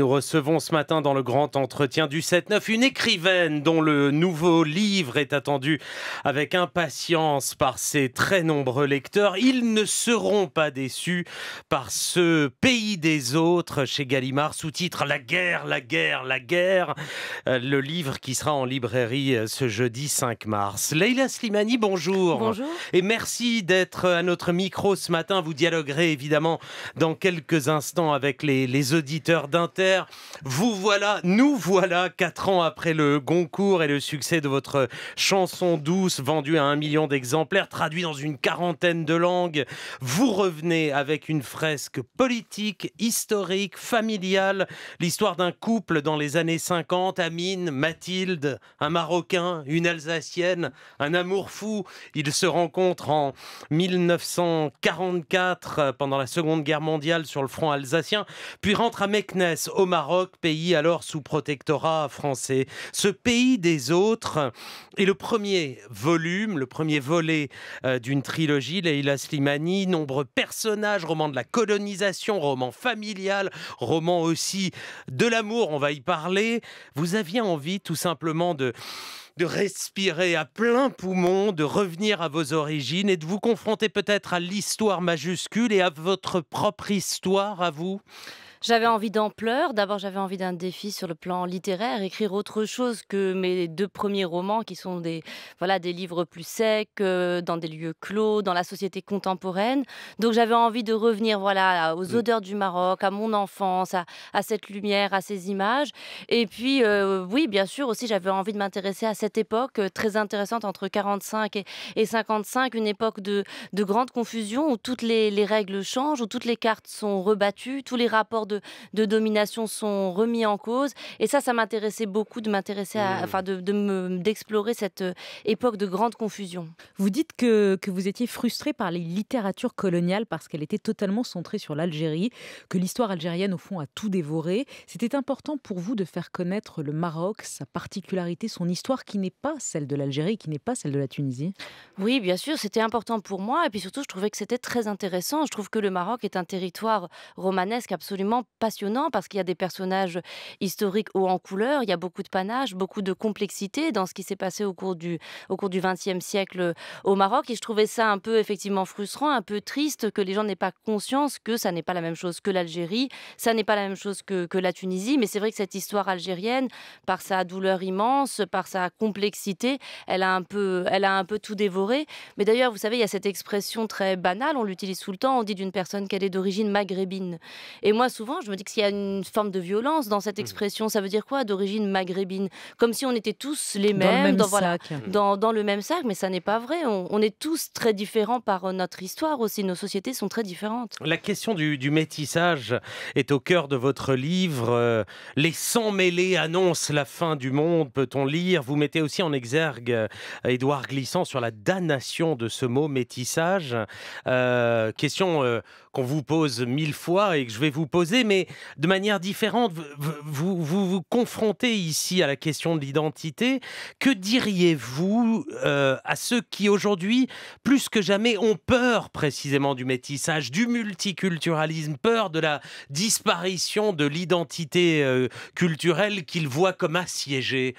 Nous recevons ce matin dans le grand entretien du 7-9 une écrivaine dont le nouveau livre est attendu avec impatience par ses très nombreux lecteurs. Ils ne seront pas déçus par ce pays des autres chez Gallimard sous-titre La guerre, la guerre, la guerre. Euh, le livre qui sera en librairie euh, ce jeudi 5 mars. Leila Slimani, bonjour. Bonjour. Et merci d'être à notre micro ce matin. Vous dialoguerez évidemment dans quelques instants avec les, les auditeurs d'Inter vous voilà, nous voilà, quatre ans après le Goncourt et le succès de votre chanson douce vendue à un million d'exemplaires, traduit dans une quarantaine de langues. Vous revenez avec une fresque politique, historique, familiale, l'histoire d'un couple dans les années 50, Amine, Mathilde, un Marocain, une Alsacienne, un amour fou. Ils se rencontrent en 1944 pendant la Seconde Guerre mondiale sur le front alsacien, puis rentrent à Meknès au Maroc, pays alors sous protectorat français. Ce pays des autres est le premier volume, le premier volet euh, d'une trilogie, Leila Slimani, nombreux personnages, roman de la colonisation, roman familial, roman aussi de l'amour, on va y parler. Vous aviez envie tout simplement de de respirer à plein poumon, de revenir à vos origines et de vous confronter peut-être à l'histoire majuscule et à votre propre histoire à vous j'avais envie d'ampleur. D'abord, j'avais envie d'un défi sur le plan littéraire, écrire autre chose que mes deux premiers romans, qui sont des, voilà, des livres plus secs, euh, dans des lieux clos, dans la société contemporaine. Donc, j'avais envie de revenir, voilà, aux odeurs du Maroc, à mon enfance, à, cette lumière, à ces images. Et puis, euh, oui, bien sûr, aussi, j'avais envie de m'intéresser à cette époque euh, très intéressante entre 45 et, 55, une époque de, de grande confusion où toutes les, les règles changent, où toutes les cartes sont rebattues, tous les rapports de de, domination sont remis en cause. Et ça, ça m'intéressait beaucoup de m'intéresser à, mmh. enfin, de, d'explorer cette euh, époque de grande confusion. Vous dites que, que vous étiez frustré par les littératures coloniales parce qu'elles étaient totalement centrées sur l'Algérie, que l'histoire algérienne, au fond, a tout dévoré. C'était important pour vous de faire connaître le Maroc, sa particularité, son histoire qui n'est pas celle de l'Algérie, qui n'est pas celle de la Tunisie Oui, bien sûr, c'était important pour moi. Et puis surtout, je trouvais que c'était très intéressant. Je trouve que le Maroc est un territoire romanesque absolument passionnant parce qu'il y a des personnages historiques hauts en couleur, il y a beaucoup de panache, beaucoup de complexité dans ce qui s'est passé au cours du au cours du XXe siècle euh, au Maroc. Et je trouvais ça un peu effectivement frustrant, un peu triste que les gens n'aient pas conscience que ça n'est pas la même chose que l'Algérie, ça n'est pas la même chose que, que la Tunisie. Mais c'est vrai que cette histoire algérienne, par sa douleur immense, par sa complexité, elle a un peu, elle a un peu tout dévoré. Mais d'ailleurs, vous savez, il y a cette expression très banale, on l'utilise tout le temps, on dit d'une personne qu'elle est d'origine maghrébine. Et moi, souvent, je me dis que s'il y a une forme de violence dans cette mhm. expression, ça veut dire quoi d'origine maghrébine Comme si on était tous les mêmes, mhm. dans le même, sac. Dans, le même mais ça n'est pas vrai. On, est tous très différents par euh, notre histoire aussi. Nos sociétés sont très différentes. La question du, métissage est au cœur de votre livre. Euh, les sangs mêlés annoncent la fin du monde, peut-on lire Vous mettez aussi en exergue, euh, Édouard Glissant, sur la damnation de ce mot métissage. question qu'on vous pose mille fois et que je vais vous poser mais de manière différente. Vous vous, confrontez ici à la question de l'identité. Que diriez-vous euh, à ceux qui aujourd'hui, plus que jamais, ont peur précisément du métissage, du multiculturalisme, peur de la disparition de l'identité euh, culturelle qu'ils voient comme assiégée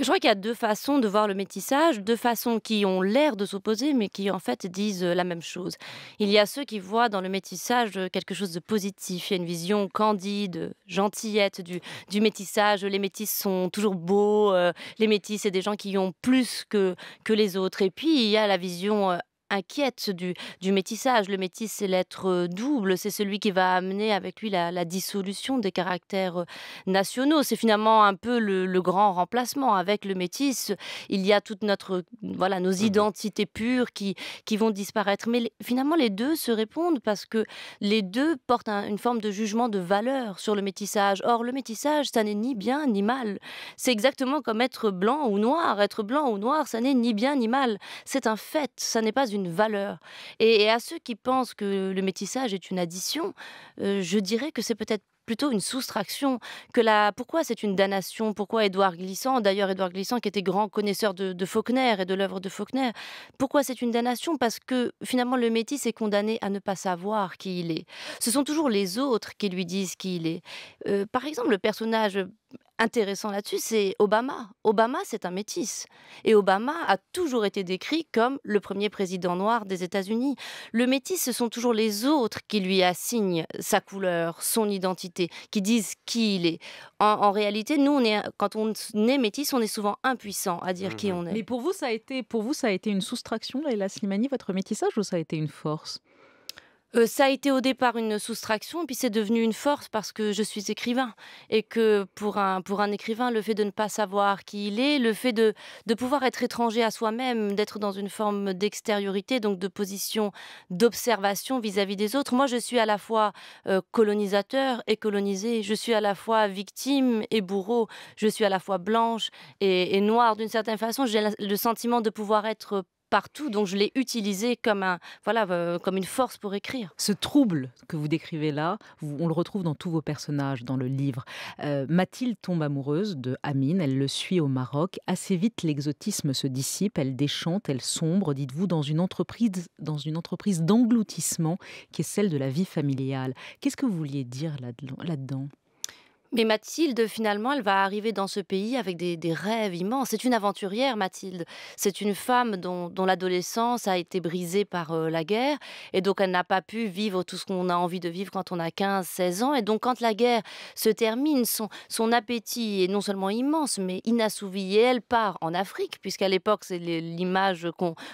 je crois qu'il y a deux façons de voir le métissage, deux façons qui ont l'air de s'opposer, mais qui en fait disent euh, la même chose. Il y a ceux qui voient dans le métissage euh, quelque chose de positif. Il y a une vision candide, gentillette du, métissage. Les métis sont toujours beaux. Euh, les métisses, c'est des gens qui ont plus que, que les autres. Et puis, il y a la vision inquiète du, du métissage. Le métis, c'est l'être euh, double, c'est celui qui va amener avec lui la, dissolution des caractères euh, nationaux. C'est finalement un peu le, grand remplacement. Avec le métis, il y a toutes notre voilà nos mmh identités pures qui, qui vont disparaître. Mais finalement, les deux se répondent parce que les deux portent une forme de jugement de valeur sur le métissage. Or, le métissage, ça n'est ni bien ni mal. C'est exactement comme être blanc ou noir. Être blanc ou noir, ça n'est ni bien ni mal. C'est un fait, ça n'est pas une une valeur. Et, à ceux qui pensent que le métissage est une addition, euh, je dirais que c'est peut-être plutôt une soustraction que la pourquoi c'est une damnation pourquoi Édouard Glissant d'ailleurs Édouard Glissant qui était grand connaisseur de, Faulkner et de l'œuvre de Faulkner pourquoi c'est une damnation parce que finalement le métis est condamné à ne pas savoir qui il est ce sont toujours les autres qui lui disent qui il est euh, par exemple le personnage intéressant là-dessus, c'est Obama. Obama, c'est un métis. Et Obama a toujours été décrit comme le premier président noir des États-Unis. Le métis, ce sont toujours les autres qui lui assignent sa couleur, son identité, qui disent qui il est. En, réalité, nous, on est, quand on est métis, on est souvent impuissant à dire qui mhm. on est. Mais pour vous, ça a été, pour vous, ça a été une soustraction, Slimani, votre métissage, ou ça a été une force euh, ça a été au départ une soustraction, puis c'est devenu une force parce que je suis écrivain. Et que pour un, pour un écrivain, le fait de ne pas savoir qui il est, le fait de, de pouvoir être étranger à soi-même, d'être dans une forme d'extériorité, donc de position d'observation vis-à-vis des autres, moi je suis à la fois euh, colonisateur et colonisé, je suis à la fois victime et bourreau, je suis à la fois blanche et noire d'une certaine façon, j'ai le sentiment de pouvoir être partout, dont je l'ai utilisé comme, un, voilà, euh, comme une force pour écrire. Ce trouble que vous décrivez là, on le retrouve dans tous vos personnages, dans le livre. Euh, Mathilde tombe amoureuse de Amine, elle le suit au Maroc. Assez vite, l'exotisme se dissipe, elle déchante, elle sombre, dites-vous, dans une entreprise dans une entreprise d'engloutissement qui est celle de la vie familiale. Qu'est-ce que vous vouliez dire là-dedans mais Mathilde, finalement, elle va arriver dans ce pays avec des, rêves immenses. C'est une aventurière, Mathilde. C'est une femme dont, l'adolescence a été brisée par euh, la guerre. Et donc, elle n'a pas pu vivre tout ce qu'on a envie de vivre quand on a 15, 16 ans. Et donc, quand la guerre se termine, son, appétit est non seulement immense, mais inassouvi. Et elle part en Afrique, puisqu'à l'époque, c'est l'image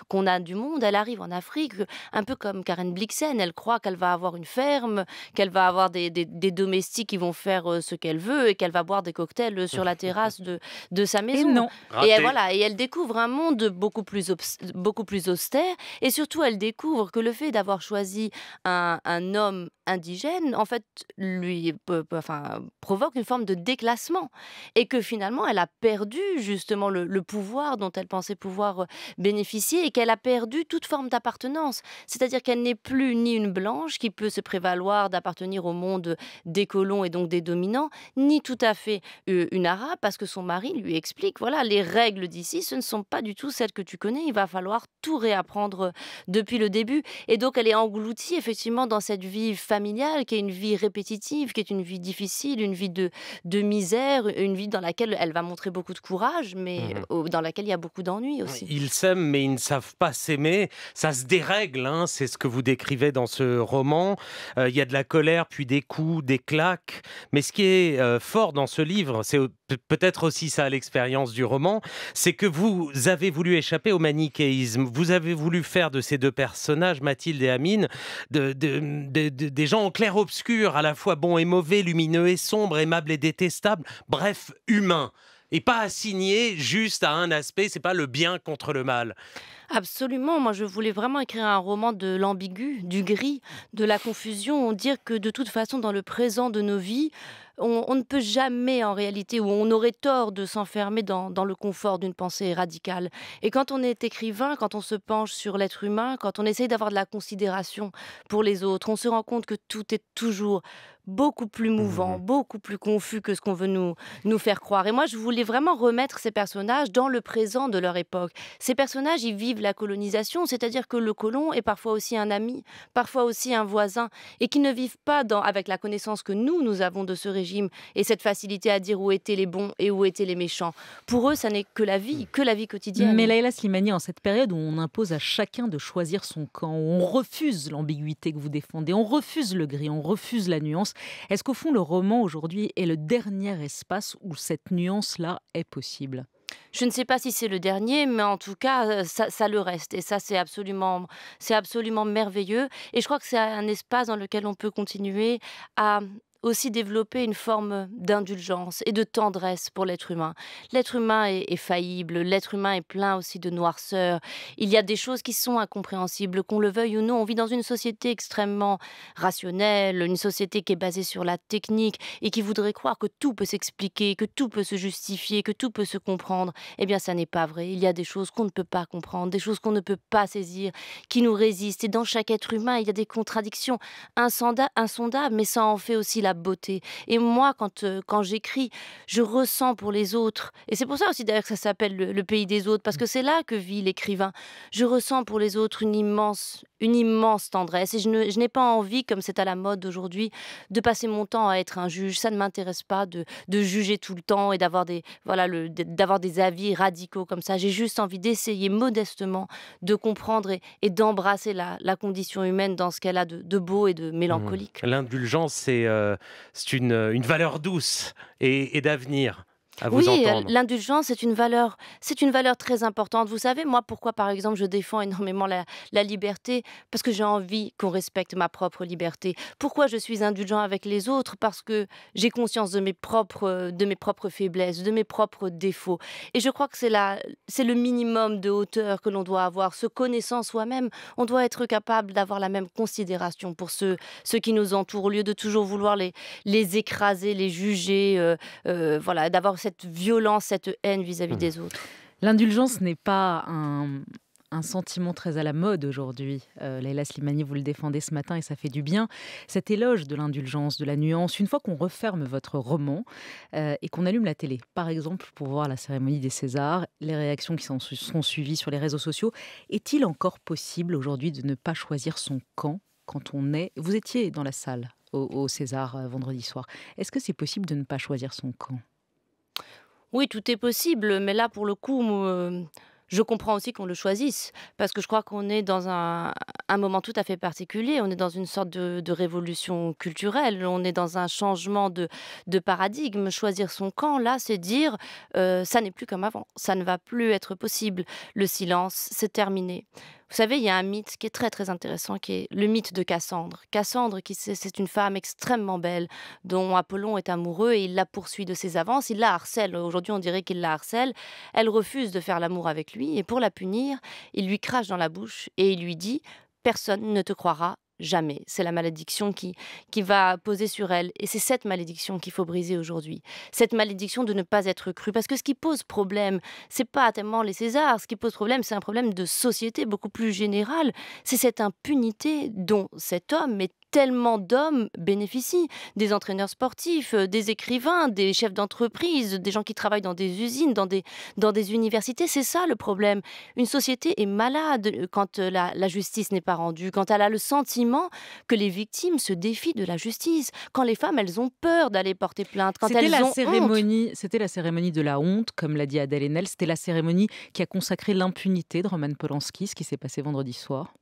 qu'on a du monde. Elle arrive en Afrique, un peu comme Karen Blixen. Elle croit qu'elle va avoir une ferme, qu'elle va avoir des, domestiques qui vont faire euh, ce qu'elle elle veut et qu'elle va boire des cocktails euh, sur la terrasse de, de sa maison. Et non. Et elle, voilà, et elle découvre un monde beaucoup plus, beaucoup plus austère. Et surtout, elle découvre que le fait d'avoir choisi un, un, homme indigène, en fait, lui enfin, provoque une forme de déclassement. Et que finalement, elle a perdu justement le pouvoir dont elle pensait pouvoir euh, bénéficier et qu'elle a perdu toute forme d'appartenance. C'est-à-dire qu'elle n'est plus ni une blanche qui peut se prévaloir d'appartenir au monde des colons et donc des dominants, ni tout à fait une arabe, parce que son mari lui explique, voilà, les règles d'ici, ce ne sont pas du tout celles que tu connais, il va falloir tout réapprendre depuis le début. Et donc elle est engloutie effectivement dans cette vie familiale, qui est une vie répétitive, qui est une vie difficile, une vie de, de misère, une vie dans laquelle elle va montrer beaucoup de courage, mais mmh dans laquelle il y a beaucoup d'ennuis aussi. Ils s'aiment, mais ils ne savent pas s'aimer. Ça se dérègle, hein, c'est ce que vous décrivez dans ce roman. Il y a de la colère, puis des coups, des claques. Mais ce qui est euh, fort dans ce livre, c'est peut-être aussi ça l'expérience du roman, c'est que vous avez voulu échapper au manichéisme, vous avez voulu faire de ces deux personnages, Mathilde et Amine, des gens en clair-obscur, à la fois bons et mauvais, lumineux et sombres, aimables et détestables, bref, humains et pas assignés juste à un aspect, c'est pas le bien contre le mal. Absolument, moi je voulais vraiment écrire un roman de l'ambigu, du gris, de la confusion, dire que de toute façon dans le présent de nos vies, on, ne peut jamais en réalité, ou on aurait tort de s'enfermer dans, le confort d'une pensée radicale. Et quand on est écrivain, quand on se penche sur l'être humain, quand on essaye d'avoir de la considération pour les autres, on se rend compte que tout est toujours beaucoup plus mouvant, mmh beaucoup plus confus que ce qu'on veut nous, nous faire croire. Et moi je voulais vraiment remettre ces personnages dans le présent de leur époque. Ces personnages, ils vivent la colonisation, c'est-à-dire que le colon est parfois aussi un ami, parfois aussi un voisin, et qui ne vivent pas dans, avec la connaissance que nous, nous avons de ce régime et cette facilité à dire où étaient les bons et où étaient les méchants. Pour eux, ça n'est que la vie, que la vie quotidienne. Mais Laïla Slimani, en cette période où on impose à chacun de choisir son camp, où on refuse l'ambiguïté que vous défendez, on refuse le gris, on refuse la nuance, est-ce qu'au fond, le roman aujourd'hui est le dernier espace où cette nuance-là est possible je ne sais pas si c'est le dernier, mais en tout cas, euh, ça, le reste. Et ça, c'est absolument, c'est absolument merveilleux. Et je crois que c'est un espace dans lequel on peut continuer à aussi développer une forme d'indulgence et de tendresse pour l'être humain. L'être humain est, faillible, l'être humain est plein aussi de noirceur. Il y a des choses qui sont incompréhensibles, qu'on le veuille ou non. On vit dans une société extrêmement rationnelle, une société qui est basée sur la technique et qui voudrait croire que tout peut s'expliquer, que tout peut se justifier, que tout peut se comprendre. Eh bien, ça n'est pas vrai. Il y a des choses qu'on ne peut pas comprendre, des choses qu'on ne peut pas saisir, qui nous résistent. Et dans chaque être humain, il y a des contradictions insondables, mais ça en fait aussi la beauté. Et moi, quand, euh, quand j'écris, je ressens pour les autres. Et c'est pour ça aussi d'ailleurs que ça s'appelle le, pays des autres, parce que c'est là que vit l'écrivain. Je ressens pour les autres une immense, une immense tendresse. Et je, n'ai pas envie, comme c'est à la mode aujourd'hui, de passer mon temps à être un juge. Ça ne m'intéresse pas de, de, juger tout le temps et d'avoir des, voilà, d'avoir des avis radicaux comme ça. J'ai juste envie d'essayer modestement de comprendre et, d'embrasser la, la, condition humaine dans ce qu'elle a de, beau et de hmm. mélancolique. L'indulgence, c'est euh, c'est une, valeur douce et d'avenir oui, euh, l'indulgence c'est une valeur, c'est une valeur très importante. Vous savez, moi, pourquoi par exemple je défends énormément la, liberté Parce que j'ai envie qu'on respecte ma propre liberté. Pourquoi je suis indulgent avec les autres Parce que j'ai conscience de mes propres, de mes propres faiblesses, de mes propres défauts. Et je crois que c'est là, c'est le minimum de hauteur que l'on doit avoir, se connaissant soi-même. On doit être capable d'avoir la même considération pour ceux, ceux qui nous entourent, au lieu de toujours vouloir les, les écraser, les juger. Euh, euh, voilà, d'avoir cette violence, cette haine vis-à-vis hmm. des autres L'indulgence n'est pas un, sentiment très à la mode aujourd'hui. Euh, Slimani, vous le défendez ce matin et ça fait du bien. Cet éloge de l'indulgence, de la nuance, une fois qu'on referme votre roman euh, et qu'on allume la télé, par exemple pour voir la cérémonie des Césars, les réactions qui sont, suivies sur les réseaux sociaux, est-il encore possible aujourd'hui de ne pas choisir son camp quand on est... Vous étiez dans la salle au, César euh, vendredi soir. Est-ce que c'est possible de ne pas choisir son camp oui, tout est possible, mais là, pour le coup, euh, je comprends aussi qu'on le choisisse, parce que je crois qu'on est dans un, moment tout à fait particulier, on est dans une sorte de, révolution culturelle, on est dans un changement de, paradigme. Choisir son camp, là, c'est dire, euh, ça n'est plus comme avant, ça ne va plus être possible, le silence, c'est terminé. Vous savez, il y a un mythe qui est très très intéressant, qui est le mythe de Cassandre. Cassandre, qui c'est une femme extrêmement belle, dont Apollon est amoureux et il la poursuit de ses avances, il la harcèle. Aujourd'hui, on dirait qu'il la harcèle. Elle refuse de faire l'amour avec lui et pour la punir, il lui crache dans la bouche et il lui dit personne ne te croira jamais. C'est la malédiction qui, qui va poser sur elle. Et c'est cette malédiction qu'il faut briser aujourd'hui. Cette malédiction de ne pas être cru. Parce que ce qui pose problème, c'est pas tellement les Césars. Ce qui pose problème, c'est un problème de société beaucoup plus général. C'est cette impunité dont cet homme, est tellement d'hommes bénéficient, des entraîneurs sportifs, euh, des écrivains, des chefs d'entreprise, des gens qui travaillent dans des usines, dans des, universités. C'est ça le problème. Une société est malade euh, quand euh, la, justice n'est pas rendue, quand elle a le sentiment que les victimes se défient de la justice, quand les femmes, elles ont peur d'aller porter plainte, quand elles la cérémonie, C'était la cérémonie de la honte, comme l'a dit Adèle Haenel, c'était la cérémonie qui a consacré l'impunité de Roman Polanski, ce qui s'est passé vendredi soir.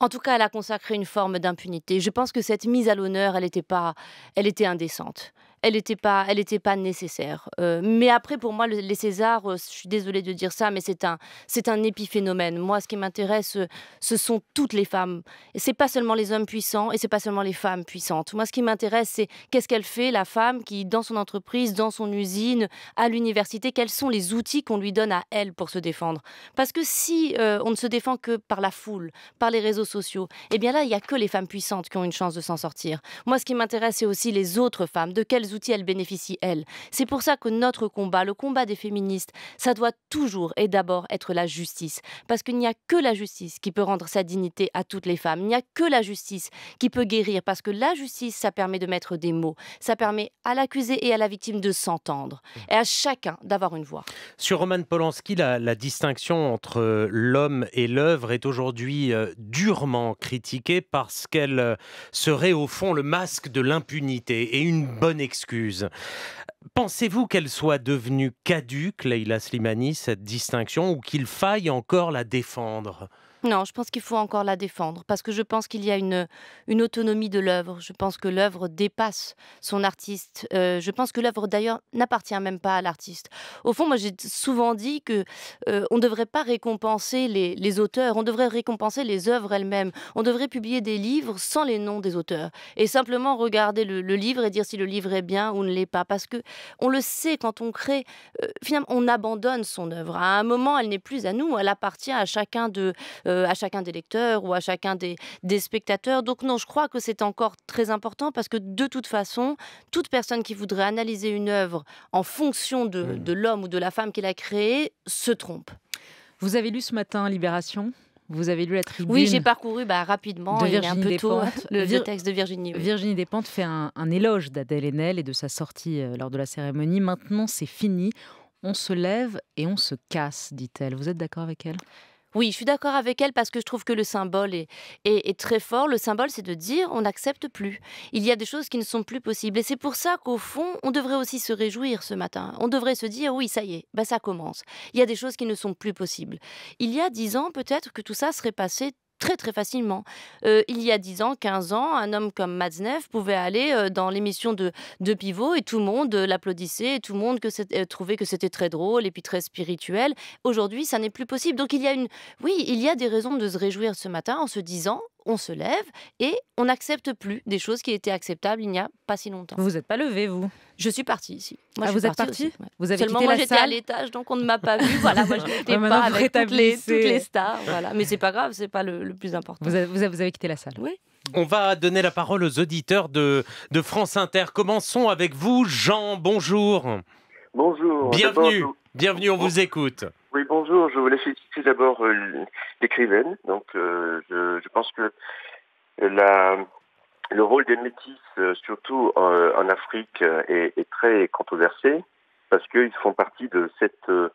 En tout cas, elle a consacré une forme d'impunité. Je pense que cette mise à l'honneur, elle était pas, elle était indécente elle n'était pas, elle pas nécessaire. Euh, mais après, pour moi, les Césars, euh, je suis désolée de dire ça, mais c'est un, c'est un épiphénomène. Moi, ce qui m'intéresse, euh, ce sont toutes les femmes. Et c'est pas seulement les hommes puissants et c'est pas seulement les femmes puissantes. Moi, ce qui m'intéresse, c'est qu'est-ce qu'elle fait, la femme, qui dans son entreprise, dans son usine, à l'université, quels sont les outils qu'on lui donne à elle pour se défendre. Parce que si on ne se défend que par la foule, par les réseaux sociaux, eh bien là, il y a que les femmes puissantes qui ont une chance de s'en sortir. Moi, ce qui m'intéresse, c'est aussi les autres femmes. De outils elles bénéficient, elles. C'est pour ça que notre combat, le combat des féministes, ça doit toujours et d'abord être la justice. Parce qu'il n'y a que la justice qui peut rendre sa dignité à toutes les femmes. Il n'y a que la justice qui peut guérir. Parce que la justice, ça permet de mettre des mots. Ça permet à l'accusé et à la victime de s'entendre. Mmh. Et à chacun d'avoir une voix. Sur Roman Polanski, la, la distinction entre euh, l'homme et l'œuvre est aujourd'hui euh, durement critiquée parce qu'elle euh, serait au fond le masque de l'impunité et une bonne expérience. Excuse. Pensez-vous qu'elle soit devenue caduque, Leila Slimani, cette distinction, ou qu'il faille encore la défendre non, je pense qu'il faut encore la défendre parce que je pense qu'il y a une, une autonomie de l'œuvre. Je pense que l'œuvre dépasse son artiste. Euh, je pense que l'œuvre d'ailleurs n'appartient même pas à l'artiste. Au fond, moi j'ai souvent dit que euh, on ne devrait pas récompenser les, auteurs, on devrait récompenser les œuvres elles-mêmes. On devrait publier des livres sans les noms des auteurs et simplement regarder le, livre et dire si le livre est bien ou ne l'est pas parce que on le sait quand on crée. Euh, finalement, on abandonne son œuvre. À un moment, elle n'est plus à nous, elle appartient à chacun de euh, à chacun des lecteurs ou à chacun des, spectateurs. Donc non, je crois que c'est encore très important parce que de toute façon, toute personne qui voudrait analyser une œuvre en fonction de, l'homme ou de la femme qu'elle a créée se trompe. Vous avez lu ce matin Libération vous avez lu la tribune Oui, j'ai parcouru bah, rapidement, un peu tôt, le, texte de Virginie. Virginie Despentes fait un, un éloge d'Adèle Haenel et de sa sortie euh, lors de la cérémonie. Maintenant, c'est fini. On se lève et on se casse, dit-elle. Vous êtes d'accord avec elle oui, je suis d'accord avec elle parce que je trouve que le symbole est, très fort. Le symbole, c'est de dire on n'accepte plus. Il y a des choses qui ne sont plus possibles. Et c'est pour ça qu'au fond, on devrait aussi se réjouir ce matin. On devrait se dire oui, ça y est, bah, ça commence. Il y a des choses qui ne sont plus possibles. Il y a dix ans, peut-être que tout ça serait passé très très facilement. Euh, il y a 10 ans, 15 ans, un homme comme Maznev pouvait aller euh, dans l'émission de, de Pivot et tout le monde euh, l'applaudissait, et tout le monde trouvait que c'était très drôle et puis très spirituel. Aujourd'hui, ça n'est plus possible. Donc il y a une, oui, il y a des raisons de se réjouir ce matin en se disant, on se lève et on n'accepte plus des choses qui étaient acceptables il n'y a pas si longtemps. Vous n'êtes pas levé, vous Je suis partie ici. Moi, ah, je vous suis êtes partie, Vous avez Seulement, moi, j'étais à l'étage, donc on ne m'a pas vue. Voilà, moi, je n'étais ah, pas avec toutes les, stars. Voilà. Mais c'est pas grave, ce n'est pas le, plus important. Vous avez, quitté la salle On va donner la parole aux auditeurs de, France Inter. Commençons avec vous, Jean. Bonjour. Bonjour. Bienvenue. Bienvenue, on vous écoute. Oui, bonjour. Je voulais féliciter d'abord euh, l'écrivaine. Donc, euh, je, pense que le rôle des métis, euh, surtout en, Afrique, est, très controversé parce qu'ils font partie de cette, de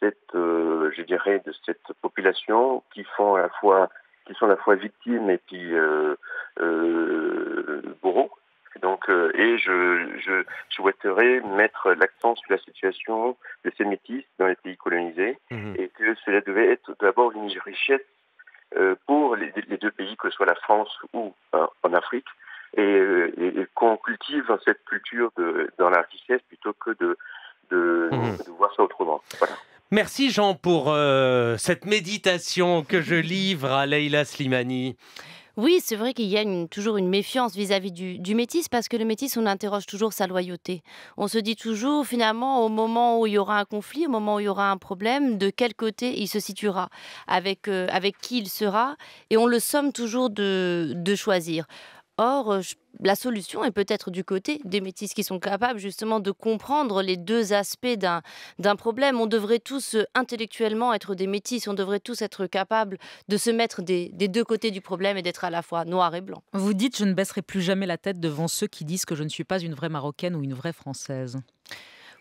cette, je dirais, de cette population qui font à la fois, qui sont à la fois victimes et puis bourreaux. Donc, euh, et je, souhaiterais mettre l'accent sur la situation de ces métis dans les pays colonisés mhm. et que cela devait être d'abord une richesse euh, pour les, deux pays, que ce soit la France ou euh, en Afrique, et, qu'on cultive cette culture dans la richesse plutôt que mhm. de, voir ça autrement. Voilà. Merci Jean pour cette méditation que je livre à Leila Slimani. Oui, c'est vrai qu'il y a toujours une méfiance vis-à-vis du, métis, parce que le métis, on interroge toujours sa loyauté. On se dit toujours, finalement, au moment où il y aura un conflit, au moment où il y aura un problème, de quel côté il se situera, avec, euh, avec qui il sera, et on le somme toujours de, de choisir. Or, la solution est peut-être du côté des métis qui sont capables justement de comprendre les deux aspects d'un problème. On devrait tous intellectuellement être des métis, on devrait tous être capables de se mettre des, des deux côtés du problème et d'être à la fois noir et blanc. Vous dites, je ne baisserai plus jamais la tête devant ceux qui disent que je ne suis pas une vraie Marocaine ou une vraie Française.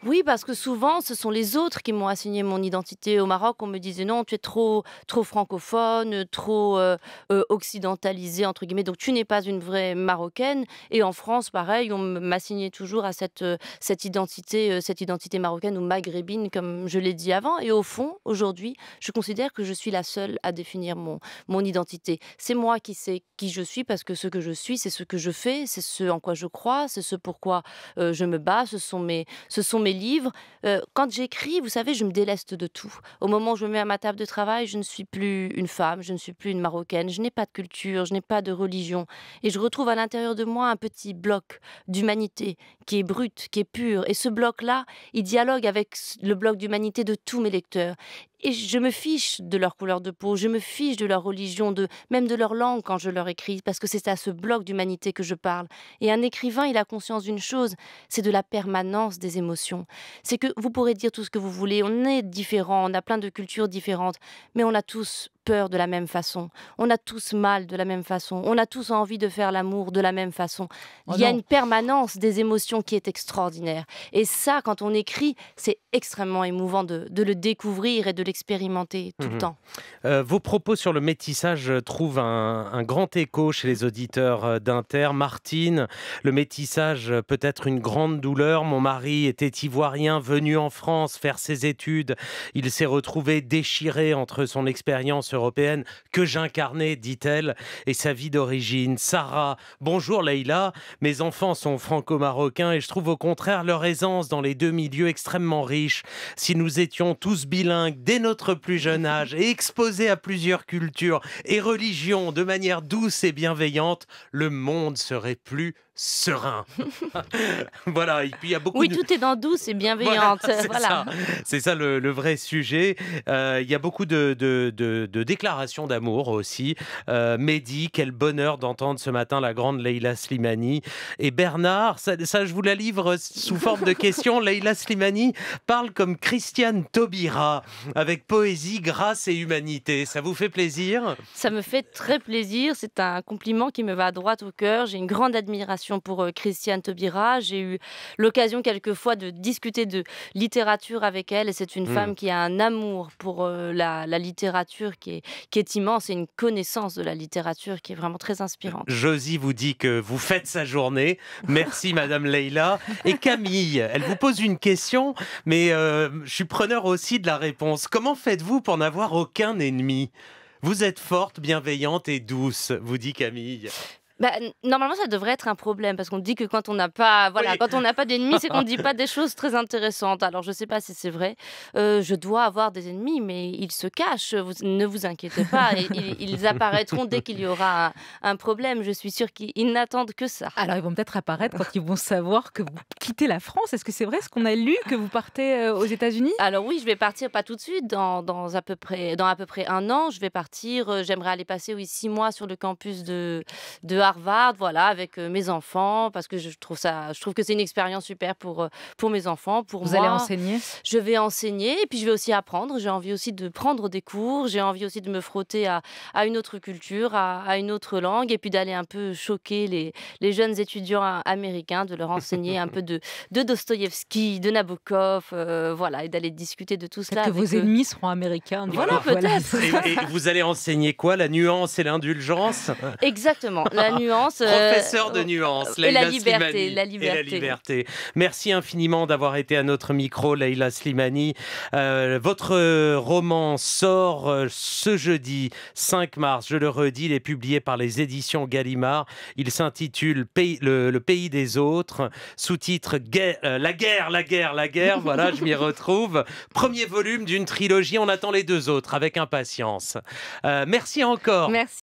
Oui, parce que souvent, ce sont les autres qui m'ont assigné mon identité. Au Maroc, on me disait non, tu es trop, trop francophone, trop occidentalisé euh, euh, occidentalisée, entre guillemets, donc tu n'es pas une vraie Marocaine. Et en France, pareil, on m'assignait toujours à cette, euh, identité, cette identité marocaine ou maghrébine, comme je l'ai dit avant. Et au fond, aujourd'hui, je considère que je suis la seule à définir mon, mon identité. C'est moi qui sais qui je suis, parce que ce que je suis, c'est ce que je fais, c'est ce en quoi je crois, c'est ce pourquoi je me bats, ce sont mes, ce sont mes livres. Euh, quand j'écris, vous savez, je me déleste de tout. Au moment où je me mets à ma table de travail, je ne suis plus une femme, je ne suis plus une marocaine, je n'ai pas de culture, je n'ai pas de religion. Et je retrouve à l'intérieur de moi un petit bloc d'humanité qui est brute, qui est pur. Et ce bloc-là, il dialogue avec le bloc d'humanité de tous mes lecteurs et je me fiche de leur couleur de peau, je me fiche de leur religion, de même de leur langue quand je leur écris, parce que c'est à ce bloc d'humanité que je parle. Et un écrivain, il a conscience d'une chose, c'est de la permanence des émotions. C'est que vous pourrez dire tout ce que vous voulez, on est différents, on a plein de cultures différentes, mais on a tous peur de la même façon. On a tous mal de la même façon. On a tous envie de faire l'amour de la même façon. Oh Il y a une permanence des émotions qui est extraordinaire. Et ça, quand on écrit, c'est extrêmement émouvant de, le découvrir et de l'expérimenter tout le mhm. temps. Euh, vos propos sur le métissage euh, trouvent un, un grand écho chez les auditeurs euh, d'Inter. Martine, le métissage peut être une grande douleur. Mon mari était ivoirien, venu en France faire ses études. Il s'est retrouvé déchiré entre son expérience européenne que j'incarnais, dit-elle, et sa vie d'origine. Sarah, bonjour Leïla, mes enfants sont franco-marocains et je trouve au contraire leur aisance dans les deux milieux extrêmement riches. Si nous étions tous bilingues dès notre plus jeune âge et exposés à plusieurs cultures et religions de manière douce et bienveillante, le monde serait plus serein. voilà, et puis y a beaucoup... Oui, tout est dans douce et bienveillante. Voilà, c'est ça, le, vrai sujet. Euh, il y a beaucoup de, déclarations d'amour aussi. Euh, Mehdi, quel bonheur d'entendre ce matin la grande Leila Slimani. Et Bernard, ça, je vous la livre sous forme de question. Leila Slimani parle comme Christiane Taubira, avec poésie, grâce et humanité. Ça vous fait plaisir Ça me fait très plaisir. C'est un compliment qui me va droit au cœur. J'ai une grande admiration pour euh, Christiane Taubira. J'ai eu l'occasion quelquefois de discuter de littérature avec elle. Et c'est une mmh. femme qui a un amour pour euh, la, littérature qui est, immense et une connaissance de la littérature qui est vraiment très inspirante. Josie vous dit que vous faites sa journée. Merci, Madame Leila. Et Camille, elle vous pose une question, mais euh, je suis preneur aussi de la réponse. Comment faites-vous pour n'avoir aucun ennemi vous êtes forte, bienveillante et douce, vous dit Camille. Bah, normalement, ça devrait être un problème parce qu'on dit que quand on n'a pas, voilà, quand on n'a pas d'ennemis, c'est qu'on ne dit pas des choses très intéressantes. Alors, je ne sais pas si c'est vrai. Euh, je dois avoir des ennemis, mais ils se cachent. Vous, ne vous inquiétez pas, ils, apparaîtront dès qu'il y aura un, problème. Je suis sûre qu'ils n'attendent que ça. Alors, ils vont peut-être apparaître quand ils vont savoir que vous quittez la France. Est-ce que c'est vrai ce qu'on a lu que vous partez euh, aux États-Unis Alors oui, je vais partir pas tout de suite. Dans, dans, à peu près, dans à peu près un an, je vais partir. Euh, j'aimerais aller passer oui six mois sur le campus de de Harvard Harvard, voilà, avec euh, mes enfants, parce que je trouve ça, je trouve que c'est une expérience super pour euh, pour mes enfants, pour Vous allez enseigner Je vais enseigner et puis je vais aussi apprendre. J'ai envie aussi de prendre des cours. J'ai envie aussi de me frotter à, une autre culture, à, une autre langue, et puis d'aller un peu choquer les les jeunes étudiants américains, de leur enseigner un peu de de Dostoïevski, de Nabokov, euh, voilà, et d'aller discuter de tout cela. Que vos ennemis seront américains. Voilà, peut-être. Et, vous allez enseigner quoi La nuance et l'indulgence Exactement. Euh, Professeur de euh, nuances, la liberté, Et la liberté. Merci infiniment d'avoir été à notre micro, Leïla Slimani. Euh, votre roman sort ce jeudi 5 mars, je le redis, il est publié par les éditions Gallimard. Il s'intitule le, pays des autres, sous-titre La guerre, la guerre, la guerre. voilà, je m'y retrouve. Premier volume d'une trilogie, on attend les deux autres avec impatience. merci encore. Merci.